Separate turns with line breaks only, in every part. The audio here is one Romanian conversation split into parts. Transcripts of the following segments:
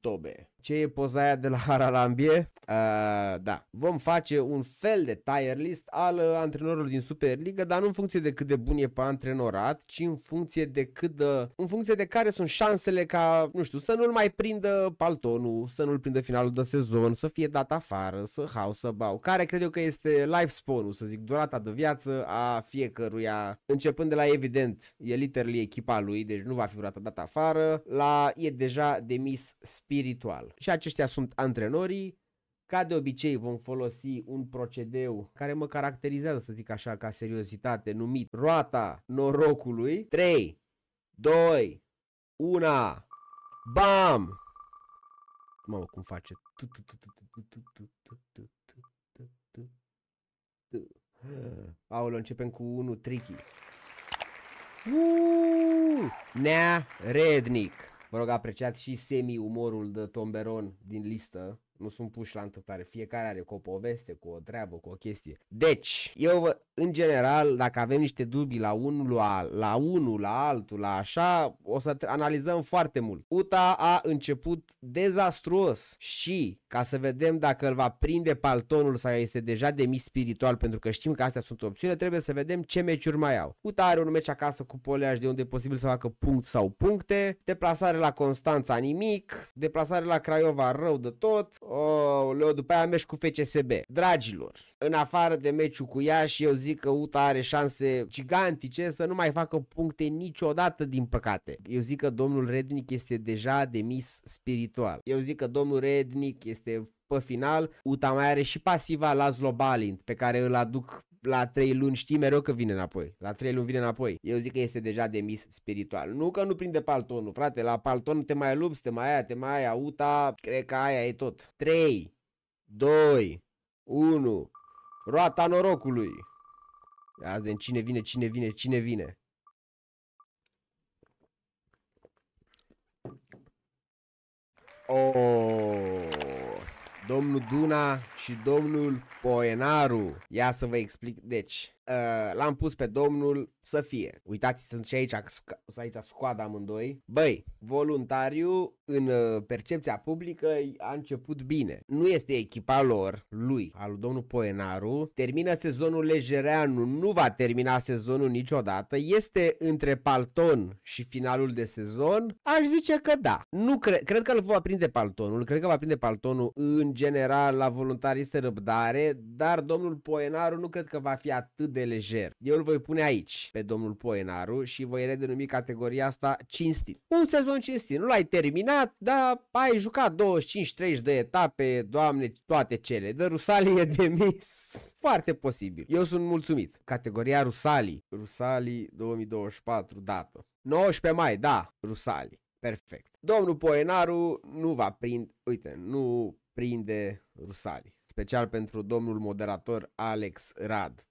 Tobe. Ce e poza aia de la Haralambie? Uh, da. Vom face un fel de tire list al antrenorului din Superliga, dar nu în funcție de cât de bun e pe antrenorat, ci în funcție de cât de, în funcție de care sunt șansele ca, nu știu, să nu-l mai prindă paltonul, să nu-l prindă finalul de sezon, să fie dat afară, să hau, să bau. Care cred eu că este spawn ul să zic, durata de viață a fiecăruia, începând de la evident, e literally echipa lui, deci nu va fi vreodată dat afară, la e de deja demis spiritual. Și aceștia sunt antrenorii. Ca de obicei vom folosi un procedeu care mă caracterizează, să zic așa, ca seriozitate, numit roata norocului. 3, 2, 1, BAM! Mă, cum face? Aoleu, începem cu unul tricky. Uuuu! Nea rednic. Mă rog, apreciați și semi-umorul de Tomberon din listă, nu sunt puși la întâmplare, fiecare are cu o poveste, cu o treabă, cu o chestie. Deci, eu în general, dacă avem niște dubii la unul, la, la unul, la altul, la așa, o să analizăm foarte mult. UTA a început dezastruos și ca să vedem dacă îl va prinde paltonul sau este deja demis spiritual, pentru că știm că astea sunt opțiune, trebuie să vedem ce meciuri mai au. UTA are un meci acasă cu Poleaș de unde e posibil să facă punct sau puncte, deplasare la Constanța nimic, deplasare la Craiova rău de tot, Oh, leu, după aia meci cu FCSB. Dragilor, în afară de meciul cu și eu zic că UTA are șanse gigantice să nu mai facă puncte niciodată, din păcate. Eu zic că domnul Rednic este deja demis spiritual. Eu zic că domnul Rednic este pe final, UTA mai are și pasiva la Zlobalind, pe care îl aduc la 3 luni știi mereu că vine înapoi. La 3 luni vine înapoi. Eu zic că este deja demis spiritual. Nu că nu prinde paltonul, frate. La palton te mai lupți, te mai aia, te mai aia, uta, cred că aia e tot. 3, 2, 1. Roata norocului. Azi, cine vine, cine vine, cine vine. Oh domnul Duna și domnul Poenaru. Ia să vă explic. Deci, Uh, l-am pus pe domnul să fie. Uitați, sunt și aici, sunt aici scoada amândoi. Băi, voluntariu în uh, percepția publică a început bine. Nu este echipa lor, lui, al domnul Poenaru. Termină sezonul Lejereanu, nu va termina sezonul niciodată. Este între palton și finalul de sezon. Aș zice că da. Nu cre- cred că îl va prinde paltonul, cred că va prinde paltonul în general la este răbdare, dar domnul Poenaru nu cred că va fi atât de lejer. Eu îl voi pune aici pe domnul Poenaru și voi redenumi categoria asta cinstit. Un sezon cinstit, nu l-ai terminat, dar ai jucat 25-30 de etape, doamne, toate cele. De Rusali e demis. Foarte posibil. Eu sunt mulțumit. Categoria Rusali. Rusali 2024, dată. 19 mai, da, Rusali. Perfect. Domnul Poenaru nu va prinde, uite, nu prinde Rusali. Special pentru domnul moderator Alex Rad.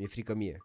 Mi-e frică mie.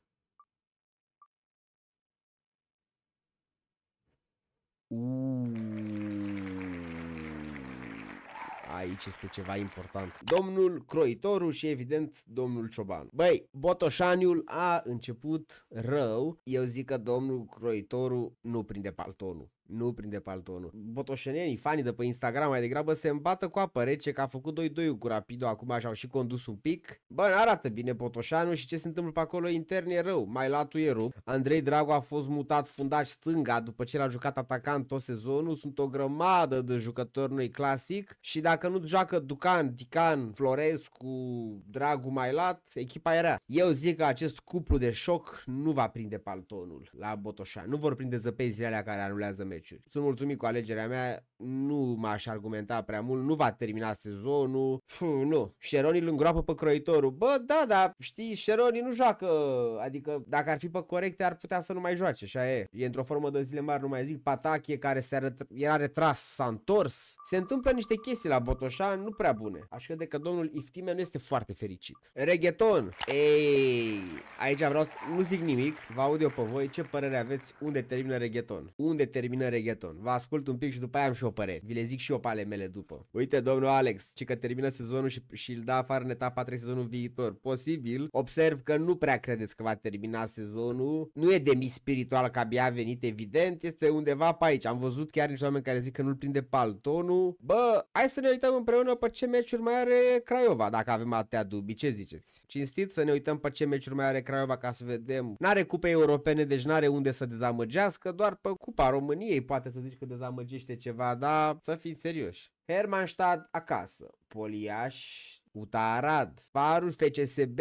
Aici este ceva important. Domnul croitoru și evident domnul Cioban. Băi, Botoșaniul a început rău. Eu zic că domnul croitoru nu prinde paltonul. Nu prinde paltonul. Botoșenenii, fanii de pe Instagram mai degrabă, se îmbată cu apă rece că a făcut 2-2 cu Rapido, acum așa au și condus un pic. Bă, arată bine Botoșanu și ce se întâmplă pe acolo intern e rău. Mai latul e rup. Andrei Drago a fost mutat fundaș stânga după ce l-a jucat atacant tot sezonul. Sunt o grămadă de jucători noi clasic și dacă nu joacă Ducan, Dican, Florescu, Dragu mai lat, echipa era. Eu zic că acest cuplu de șoc nu va prinde paltonul la Botoșan. Nu vor prinde zăpezile alea care anulează meciuri. Sunt mulțumit cu alegerea mea, nu m-aș argumenta prea mult, nu va termina sezonul, Pf, nu. Sheroni îl îngroapă pe croitorul. Bă, da, da, știi, Sheroni nu joacă, adică dacă ar fi pe corecte ar putea să nu mai joace, așa e. E într-o formă de zile mari, nu mai zic, Patache care se arăt- era retras, s-a întors. Se întâmplă niște chestii la Botoșan nu prea bune. Aș crede că domnul Iftime nu este foarte fericit. Regheton! Ei, aici vreau să... nu zic nimic, vă aud eu pe voi ce părere aveți unde termină regheton. Unde termină regheton. Vă ascult un pic și după aia am și o păreri. Vi le zic și eu pe ale mele după. Uite, domnul Alex, ci că termină sezonul și, și îl dă da afară în etapa 3 sezonul viitor. Posibil, observ că nu prea credeți că va termina sezonul. Nu e demis spiritual că abia a venit, evident, este undeva pe aici. Am văzut chiar niște oameni care zic că nu-l prinde paltonul. Bă, hai să ne uităm împreună pe ce meciuri mai are Craiova, dacă avem atâtea dubii. Ce ziceți? Cinstit să ne uităm pe ce meciuri mai are Craiova ca să vedem. N-are cupe europene, deci n-are unde să dezamăgească, doar pe Cupa României poate să zici că dezamăgește ceva dar să fim serioși. Hermannstadt acasă, Poliaș, Utarad, Parus, FCSB,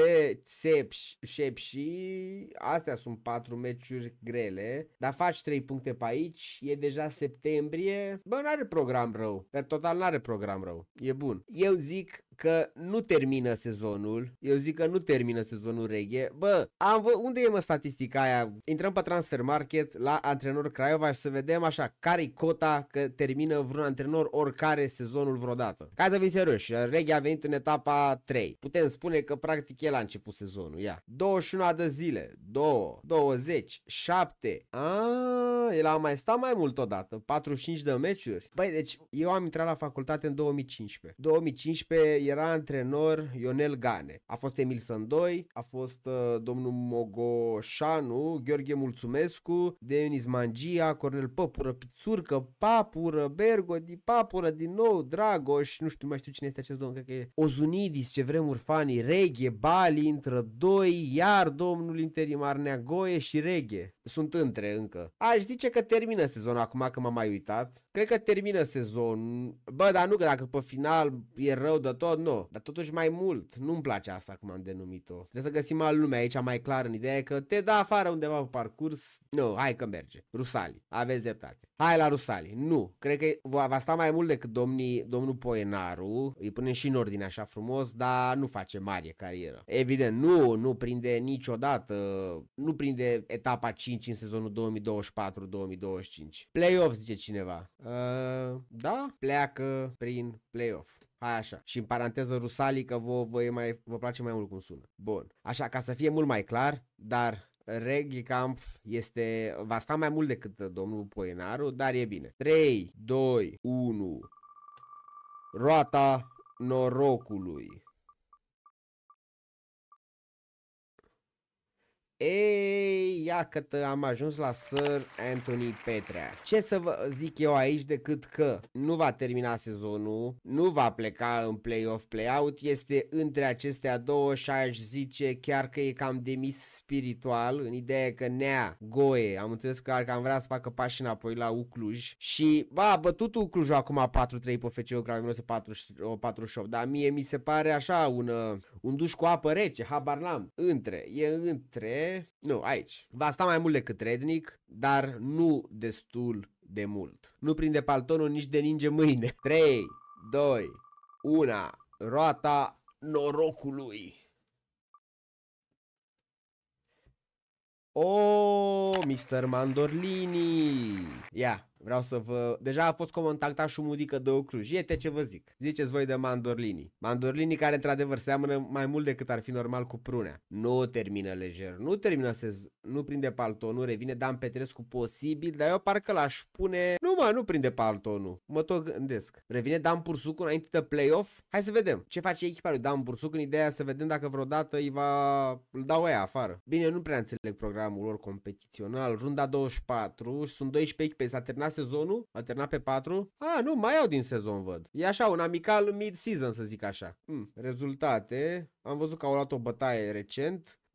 Cepș, Șepși, astea sunt patru meciuri grele, dar faci 3 puncte pe aici, e deja septembrie, bă, n-are program rău, pe total n-are program rău, e bun. Eu zic că nu termină sezonul, eu zic că nu termină sezonul reghe, bă, am vă, unde e mă statistica aia? Intrăm pe Transfer Market la antrenor Craiova și să vedem așa, care-i cota că termină vreun antrenor oricare sezonul vreodată. Ca să fim serioși, reghe a venit în etapa 3. Putem spune că practic el a început sezonul, ia. 21 de zile, 2, 20, 7, aaa, el a mai stat mai mult odată, 45 de meciuri. Băi, deci eu am intrat la facultate în 2015. 2015 era antrenor Ionel Gane. A fost Emil Sândoi, a fost uh, domnul Mogoșanu, Gheorghe Mulțumescu, Denis Mangia, Cornel Păpură, Pițurcă, Papură, Bergodi, Papură, din nou, Dragoș, nu știu mai știu cine este acest domn, cred că e Ozunidis, ce vremuri fanii, Reghe, Bali, intră doi, iar domnul interimar Neagoe și Reghe. Sunt între încă. Aș zice că termină sezonul acum că m-am mai uitat. Cred că termină sezonul. Bă, dar nu că dacă pe final e rău de tot, Oh, nu, dar totuși mai mult. Nu-mi place asta cum am denumit-o. Trebuie să găsim al lumea aici mai clar în ideea că te da afară undeva pe parcurs. Nu, hai că merge. Rusali, aveți dreptate. Hai la Rusali. Nu, cred că va sta mai mult decât domnii, domnul Poenaru. Îi punem și în ordine așa frumos, dar nu face mare carieră. Evident, nu, nu prinde niciodată, nu prinde etapa 5 în sezonul 2024-2025. Playoff, zice cineva. Uh, da, pleacă prin playoff. Hai așa. Și în paranteză rusalică, vă, vă, e mai, vă place mai mult cum sună. Bun. Așa, ca să fie mult mai clar, dar Regicampf este, va sta mai mult decât domnul Poenaru, dar e bine. 3, 2, 1. Roata norocului. Ei, iată, am ajuns la Sir Anthony Petrea. Ce să vă zic eu aici decât că nu va termina sezonul, nu va pleca în play-off, play-out, este între acestea două și aș zice chiar că e cam demis spiritual, în ideea că nea goe, am înțeles că ar cam vrea să facă pași înapoi la Ucluj și, ba, a bătut Ucluj acum 4-3 pe FC Cravimilor 48, dar mie mi se pare așa un, uh, un duș cu apă rece, habar n-am, între, e între nu, aici. Va sta mai mult decât rednic, dar nu destul de mult. Nu prinde paltonul nici de ninge mâine. 3, 2, 1, roata norocului. O, oh, Mr. Mandorlini! Ia, Vreau să vă... Deja a fost contactat și Mudică de o cruj. Iete ce vă zic. Ziceți voi de mandorlini. Mandorlini care într-adevăr seamănă mai mult decât ar fi normal cu prunea. Nu termină lejer, nu termină Z- Nu prinde paltonul, revine Dan Petrescu posibil, dar eu parcă l-aș pune... Nu mă, nu prinde paltonul. Mă tot gândesc. Revine Dan Pursucu înainte de playoff? Hai să vedem ce face echipa lui Dan Pursuc în ideea să vedem dacă vreodată îi va... îl dau aia afară. Bine, eu nu prea înțeleg programul lor competițional. Runda 24 și sunt 12 echipe, s-a terminat sezonul, a terminat pe 4. A, nu, mai au din sezon, văd. E așa, un amical mid-season, să zic așa. Hmm. Rezultate, am văzut că au luat o bătaie recent.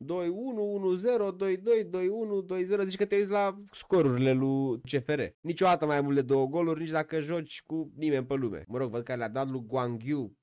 2-1, 1-0, 2-2, 2-1, 2-0. Zici că te uiți la scorurile lui CFR. Niciodată mai mult de două goluri, nici dacă joci cu nimeni pe lume. Mă rog, văd că le-a dat lui Guangyu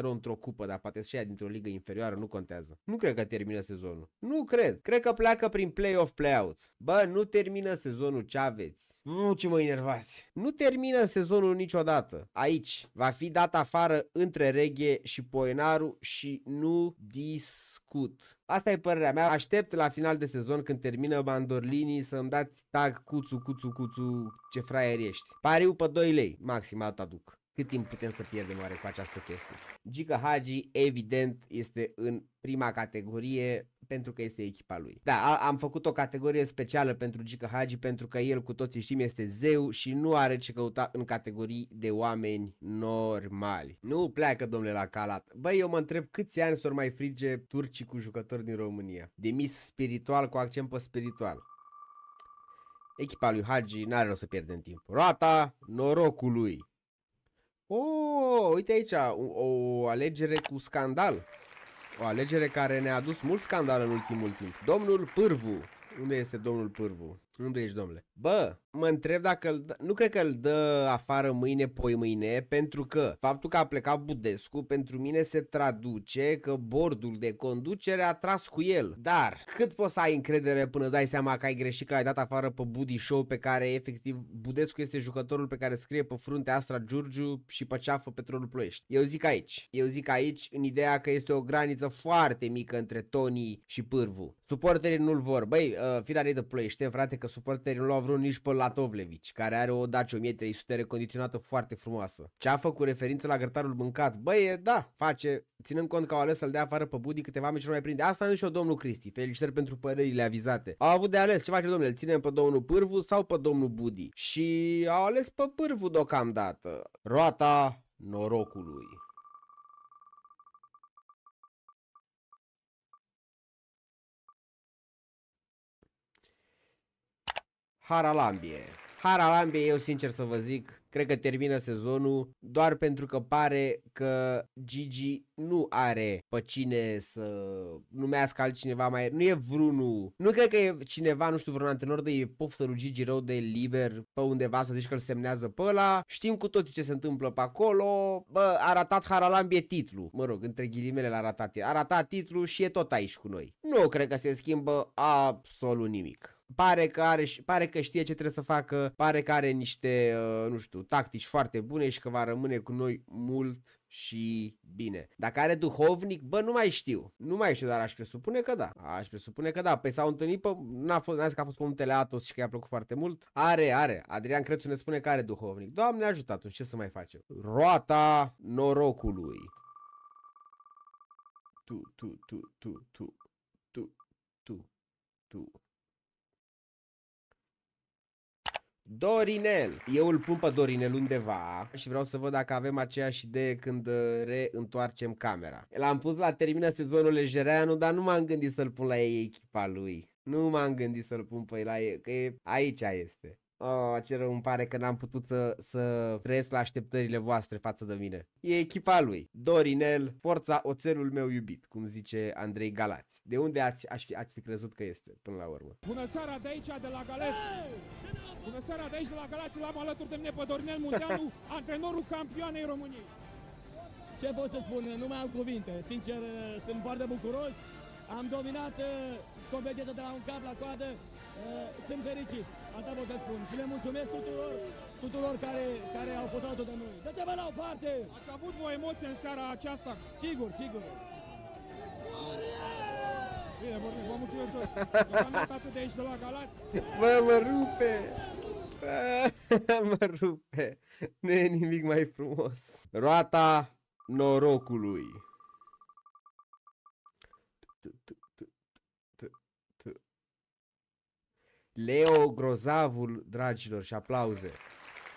4-0 într-o cupă, dar poate și aia dintr-o ligă inferioară, nu contează. Nu cred că termină sezonul. Nu cred. Cred că pleacă prin play-off, play-out. Bă, nu termină sezonul, ce aveți? Nu, ce mă enervați. Nu termină sezonul niciodată. Aici va fi dat afară între Reghe și Poenaru și nu discut. Asta e părerea mea. Aștept la final de sezon când termină Bandorlini să-mi dați tag cuțu, cuțu, cuțu, ce fraier ești. Pariu pe 2 lei, maxim atât aduc. Cât timp putem să pierdem oare cu această chestie? Gica Hagi, evident, este în prima categorie pentru că este echipa lui. Da, am făcut o categorie specială pentru Gica Hagi pentru că el, cu toții știm, este zeu și nu are ce căuta în categorii de oameni normali. Nu pleacă, domnule, la calat. Băi, eu mă întreb câți ani s mai frige turcii cu jucători din România. Demis spiritual cu accent pe spiritual. Echipa lui Hagi n-are rost să pierdem timp. Roata norocului. Oh, uite aici, o, o alegere cu scandal. O alegere care ne-a adus mult scandal în ultimul timp. Domnul Pârvu. Unde este domnul Pârvu? Nu ești, domnule. Bă, mă întreb dacă îl dă, nu cred că îl dă afară mâine, poi mâine, pentru că faptul că a plecat Budescu pentru mine se traduce că bordul de conducere a tras cu el. Dar cât poți să ai încredere până dai seama că ai greșit că l-ai dat afară pe Budi Show pe care efectiv Budescu este jucătorul pe care scrie pe frunte Astra Giurgiu și pe ceafă Petrolul Ploiești. Eu zic aici, eu zic aici în ideea că este o graniță foarte mică între Tony și Pârvu. Suporterii nu-l vor. Băi, uh, de Ploiești, frate, că suporterii nu l-au vrut nici pe Latovlevici, care are o Dacia 1300 recondiționată foarte frumoasă. Ce a făcut referință la grătarul mâncat? Băi, da, face, ținând cont că au ales să-l dea afară pe Budi, câteva meci nu mai prinde. Asta nu și-o domnul Cristi, felicitări pentru părerile avizate. Au avut de ales, ce face domnule, îl ținem pe domnul Pârvu sau pe domnul Budi? Și au ales pe Pârvu deocamdată. Roata norocului. Haralambie. Haralambie, eu sincer să vă zic, cred că termină sezonul doar pentru că pare că Gigi nu are pe cine să numească altcineva mai... Nu e vreunul... Nu cred că e cineva, nu știu, vreun antrenor de poftă să Gigi rău de liber pe undeva să zici că îl semnează pe ăla. Știm cu toții ce se întâmplă pe acolo. Bă, a ratat Haralambie titlu. Mă rog, între ghilimele l-a ratat. A ratat titlu și e tot aici cu noi. Nu cred că se schimbă absolut nimic pare că, are, pare că știe ce trebuie să facă, pare că are niște, uh, nu știu, tactici foarte bune și că va rămâne cu noi mult și bine. Dacă are duhovnic, bă, nu mai știu. Nu mai știu, dar aș presupune că da. Aș presupune că da. Păi s-au întâlnit, pe, n-a fost, n-a zis că a fost pe muntele Atos și că i-a plăcut foarte mult. Are, are. Adrian Crețu ne spune că are duhovnic. Doamne ajută atunci, ce să mai facem? Roata norocului. Tu, tu, tu, tu, tu, tu, tu, tu. Dorinel! Eu îl pun pe Dorinel undeva și vreau să văd dacă avem aceeași idee când uh, reîntoarcem camera. L-am pus la termină sezonul Lejereanu, dar nu m-am gândit să-l pun la ei echipa lui. Nu m-am gândit să-l pun pe la ei, că e, aici este. Oh, ce rău îmi pare că n-am putut să, să trăiesc la așteptările voastre față de mine. E echipa lui. Dorinel, forța oțelul meu iubit, cum zice Andrei Galați. De unde ați, aș fi, ați fi crezut că este, până la urmă? Bună seara de aici, de la Galați Hey! Bună seara de aici, de la Galați, l-am alături de mine pe Dornel Munteanu, antrenorul campioanei României. Ce pot să spun? Nu mai am cuvinte. Sincer, sunt foarte bucuros. Am dominat uh, competiția de la un cap la coadă. Uh, sunt fericit, asta pot să spun. Și le mulțumesc tuturor, tuturor care, care au fost alături de noi. Dă-te la o parte! Ați avut o emoție în seara aceasta? Sigur, sigur. Bine, vorbim, vă mulțumesc, Deocamdată de aici, de la Galați. Bă, mă rupe! mă rupe! Nu e nimic mai frumos. Roata norocului. Leo Grozavul, dragilor, și aplauze.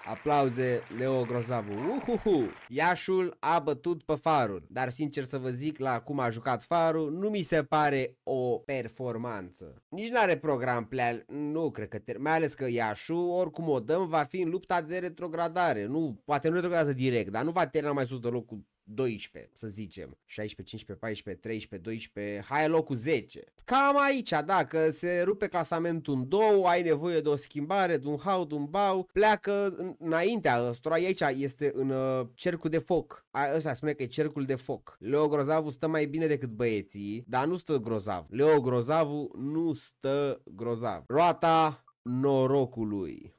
Aplauze Leo Grozavu. Uhuhu! Iașul a bătut pe farul, dar sincer să vă zic la cum a jucat farul, nu mi se pare o performanță. Nici n-are program pleal, nu cred că, ter- mai ales că Iașul, oricum o dăm, va fi în lupta de retrogradare. Nu, poate nu retrogradează direct, dar nu va termina mai sus de locul 12, să zicem, 16, 15, 14, 13, 12, hai locul 10. Cam aici, dacă se rupe clasamentul în două, ai nevoie de o schimbare, de un hau, de un bau, pleacă înaintea ăstora, aici este în uh, cercul de foc. A, ăsta spune că e cercul de foc. Leo Grozavu stă mai bine decât băieții, dar nu stă grozav. Leo Grozavu nu stă grozav. Roata norocului.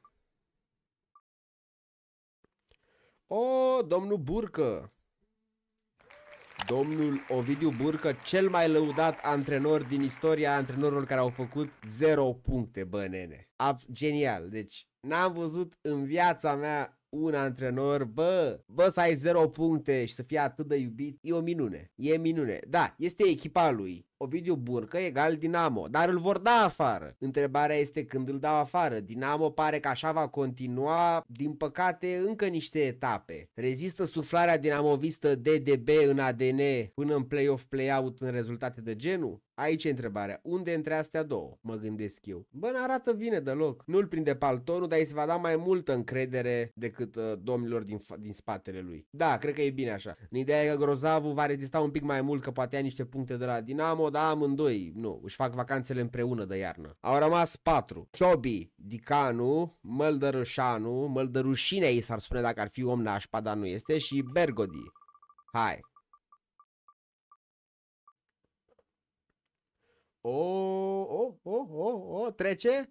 O, domnul Burcă! domnul Ovidiu Burcă, cel mai lăudat antrenor din istoria antrenorilor care au făcut 0 puncte, bă, nene. Ab- genial, deci n-am văzut în viața mea un antrenor, bă, bă să ai 0 puncte și să fie atât de iubit, e o minune, e minune. Da, este echipa lui, Ovidiu Burcă egal Dinamo, dar îl vor da afară. Întrebarea este când îl dau afară. Dinamo pare că așa va continua, din păcate, încă niște etape. Rezistă suflarea dinamovistă DDB în ADN până în play-off, play-out în rezultate de genul? Aici e întrebarea. Unde între astea două? Mă gândesc eu. Bă, n-arată bine deloc. Nu-l prinde paltonul, dar îi se va da mai multă încredere decât uh, domnilor din, din spatele lui. Da, cred că e bine așa. În ideea e că Grozavu va rezista un pic mai mult, că poate ia niște puncte de la Dinamo, da amândoi, nu, își fac vacanțele împreună de iarnă. Au rămas patru. Chobi, Dicanu, Măldărușanu, Măldărușinea ei s-ar spune dacă ar fi om nașpa, dar nu este, și Bergodi. Hai. O, o, o, o, o, trece?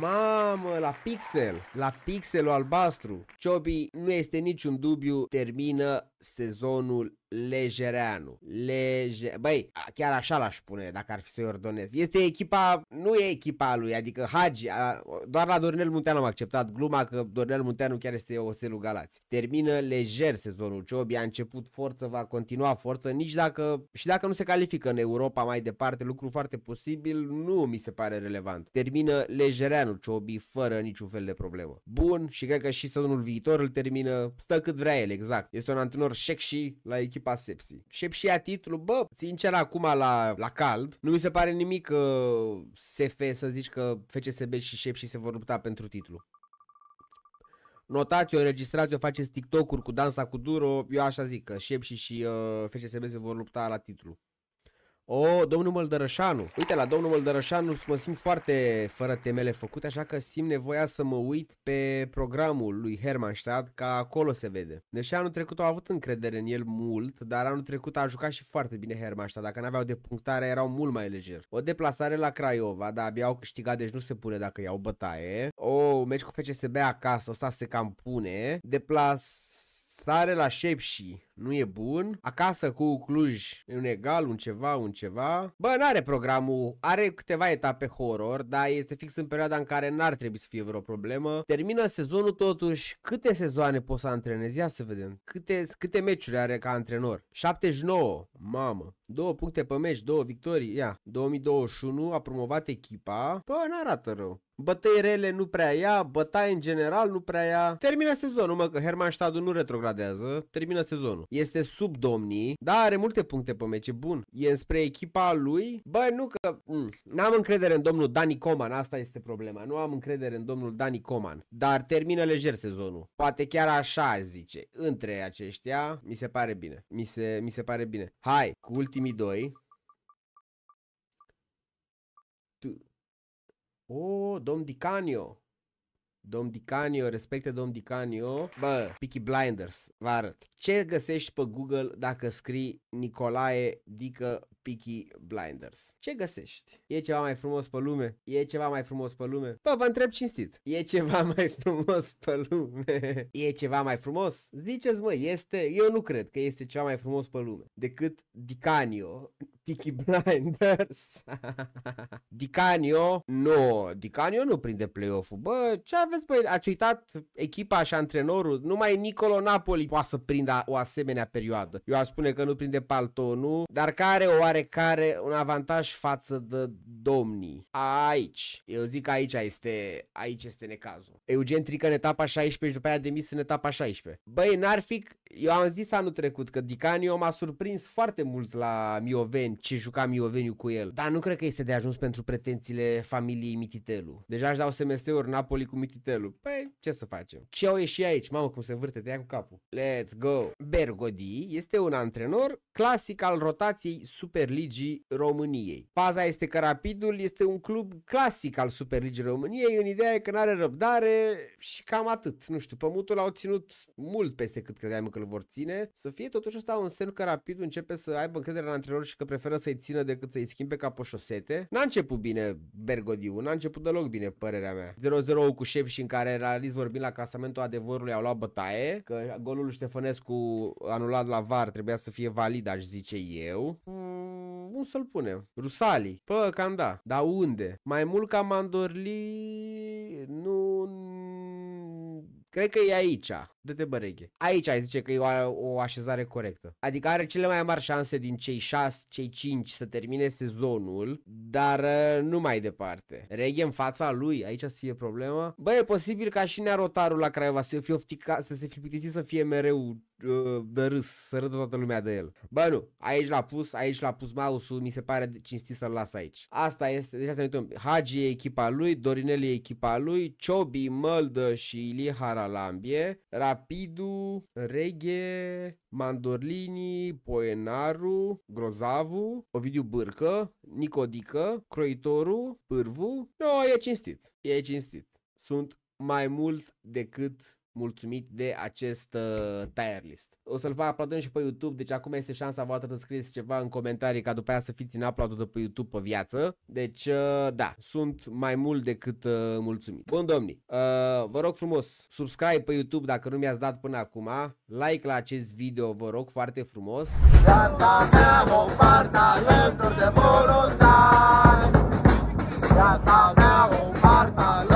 Mamă, la pixel, la pixelul albastru. Chobi nu este niciun dubiu, termină sezonul Lejereanu. lege, Băi, chiar așa l-aș pune dacă ar fi să-i ordonez. Este echipa, nu e echipa lui, adică Hagi, a, doar la Dornel Munteanu am acceptat gluma că Dornel Munteanu chiar este o selu Galați. Termină lejer sezonul Ciobi, a început forță, va continua forță, nici dacă, și dacă nu se califică în Europa mai departe, lucru foarte posibil, nu mi se pare relevant. Termină Lejereanu Ciobi fără niciun fel de problemă. Bun și cred că și sezonul viitor îl termină, stă cât vrea el, exact. Este un antrenor Șec și la echipa Sepsi. Șep și a titlu, bă, sincer acum la, la cald, nu mi se pare nimic că uh, SF să zici că FCSB și Șep și se vor lupta pentru titlu. Notați-o, înregistrați-o, faceți TikTok-uri cu dansa cu duro, eu așa zic că Șep și, și uh, FCSB se vor lupta la titlu. O, oh, domnul Măldărășanu. Uite, la domnul Măldărășanu mă simt foarte fără temele făcute, așa că simt nevoia să mă uit pe programul lui Hermannstad, ca acolo se vede. Deși anul trecut au avut încredere în el mult, dar anul trecut a jucat și foarte bine Hermannstad. Dacă n-aveau de punctare, erau mult mai lejer. O deplasare la Craiova, dar abia au câștigat, deci nu se pune dacă iau bătaie. O, oh, meci cu FCSB acasă, asta se cam pune. Deplas stare la Șepși nu e bun, acasă cu Cluj e un egal, un ceva, un ceva. Bă, n-are programul, are câteva etape horror, dar este fix în perioada în care n-ar trebui să fie vreo problemă. Termină sezonul totuși, câte sezoane poți să antrenezi? Ia să vedem, câte, câte meciuri are ca antrenor? 79, mamă. Două puncte pe meci, două victorii, ia. 2021 a promovat echipa, bă, n-arată rău. Bătăi rele nu prea ia, bătaie în general nu prea ia. Termină sezonul, mă, că Stadu nu retrogradează, termină sezonul. Este sub domnii, dar are multe puncte pe meci, bun. E spre echipa lui. Bă, nu că... Mm, n-am încredere în domnul Dani Coman, asta este problema. Nu am încredere în domnul Dani Coman, dar termină lejer sezonul. Poate chiar așa zice. Între aceștia, mi se pare bine. Mi se, mi se pare bine. Hai, cu ultimii doi. Oh, dom Dicanio. dom Dicanio, respecte dom Dicanio. Bă, Peaky Blinders, vă arăt. Ce găsești pe Google dacă scrii Nicolae Dică Peaky Blinders. Ce găsești? E ceva mai frumos pe lume? E ceva mai frumos pe lume? Bă, vă întreb cinstit. E ceva mai frumos pe lume? e ceva mai frumos? Ziceți mă, este? Eu nu cred că este ceva mai frumos pe lume decât Dicanio, Peaky Blinders. Dicanio? Nu, no, Dicanio nu prinde play-off-ul. Bă, ce aveți? Băi, ați uitat echipa și antrenorul? Numai Nicolo Napoli poate să prindă o asemenea perioadă. Eu aș spune că nu prinde Paltonul, dar care o are oarecare un avantaj față de domnii. Aici, eu zic că aici este, aici este necazul. Eugen Trică în etapa 16 și după aia demis în etapa 16. Băi, n-ar fi, eu am zis anul trecut că Dicanio m-a surprins foarte mult la Mioveni, ce juca Mioveniu cu el. Dar nu cred că este de ajuns pentru pretențiile familiei Mititelu. Deja își dau SMS-uri Napoli cu Mititelu. Păi, ce să facem? Ce au ieșit aici? Mamă, cum se învârte, te ia cu capul. Let's go! Bergodi este un antrenor clasic al rotației super Superligii României. Paza este că Rapidul este un club clasic al Superligii României în ideea e că nu are răbdare și cam atât. Nu știu, pământul l-au ținut mult peste cât credeam că îl vor ține. Să fie totuși asta un semn că Rapidul începe să aibă încredere în antrenor și că preferă să-i țină decât să-i schimbe ca poșosete. N-a început bine Bergodiu, n-a început deloc bine părerea mea. 0-0 cu și în care realist vorbind la clasamentul adevărului au luat bătaie, că golul lui Ștefănescu anulat la VAR trebuia să fie valid, aș zice eu. Mm un să-l punem? Rusali. Pă, cam da. Dar unde? Mai mult ca mandorli... Nu... Cred că e aici dă-te băreghe. Aici ai zice că e o, o așezare corectă. Adică are cele mai mari șanse din cei 6, cei 5 să termine sezonul, dar ă, nu mai departe. Reghe în fața lui, aici să fie problema. Bă, e posibil ca și nearotarul la Craiova să fie oftica, să se fi plictisit să fie mereu ă, de râs, să râdă toată lumea de el. Bă, nu, aici l-a pus, aici l-a pus mouse mi se pare cinstit să-l las aici. Asta este, deja deci să ne uităm. Hagi e echipa lui, Dorinel e echipa lui, Ciobi, Măldă și Ilie Haralambie, Rapidu, Reghe, Mandorlini, Poenaru, Grozavu, Ovidiu Bârcă, Nicodică, Croitoru, Pârvu. Nu, no, e cinstit. E cinstit. Sunt mai mult decât mulțumit de acest uh, tier list. O să-l fac aplaudăm și pe YouTube, deci acum este șansa voastră să scrieți ceva în comentarii ca după aia să fiți în upload de pe YouTube pe viață. Deci, uh, da, sunt mai mult decât uh, mulțumit. Bun domni, uh, vă rog frumos, subscribe pe YouTube dacă nu mi-ați dat până acum, like la acest video, vă rog foarte frumos. Viața mea